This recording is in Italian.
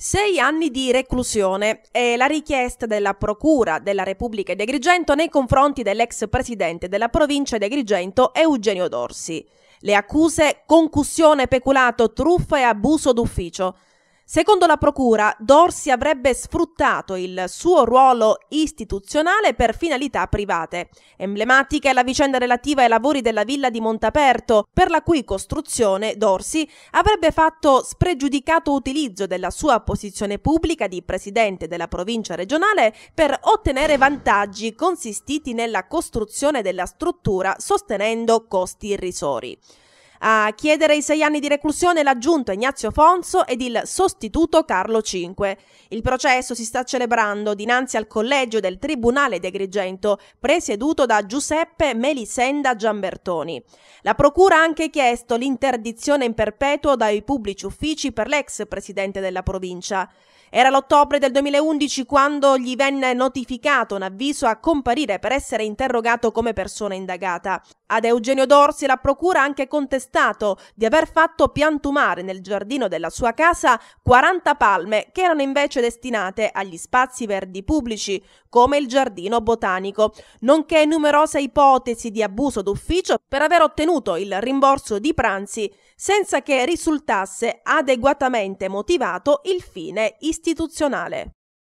Sei anni di reclusione è la richiesta della Procura della Repubblica di Agrigento nei confronti dell'ex presidente della provincia di Agrigento Eugenio Dorsi. Le accuse concussione, peculato, truffa e abuso d'ufficio Secondo la Procura, Dorsi avrebbe sfruttato il suo ruolo istituzionale per finalità private. Emblematica è la vicenda relativa ai lavori della villa di Montaperto, per la cui costruzione Dorsi avrebbe fatto spregiudicato utilizzo della sua posizione pubblica di presidente della provincia regionale per ottenere vantaggi consistiti nella costruzione della struttura sostenendo costi irrisori. A chiedere i sei anni di reclusione l'aggiunto Ignazio Fonso ed il sostituto Carlo V. Il processo si sta celebrando dinanzi al collegio del Tribunale di Agrigento, presieduto da Giuseppe Melisenda Giambertoni. La Procura ha anche chiesto l'interdizione in perpetuo dai pubblici uffici per l'ex presidente della provincia. Era l'ottobre del 2011 quando gli venne notificato un avviso a comparire per essere interrogato come persona indagata. Ad Eugenio Dorsi la Procura ha anche contestato stato di aver fatto piantumare nel giardino della sua casa 40 palme che erano invece destinate agli spazi verdi pubblici, come il giardino botanico, nonché numerose ipotesi di abuso d'ufficio per aver ottenuto il rimborso di pranzi senza che risultasse adeguatamente motivato il fine istituzionale.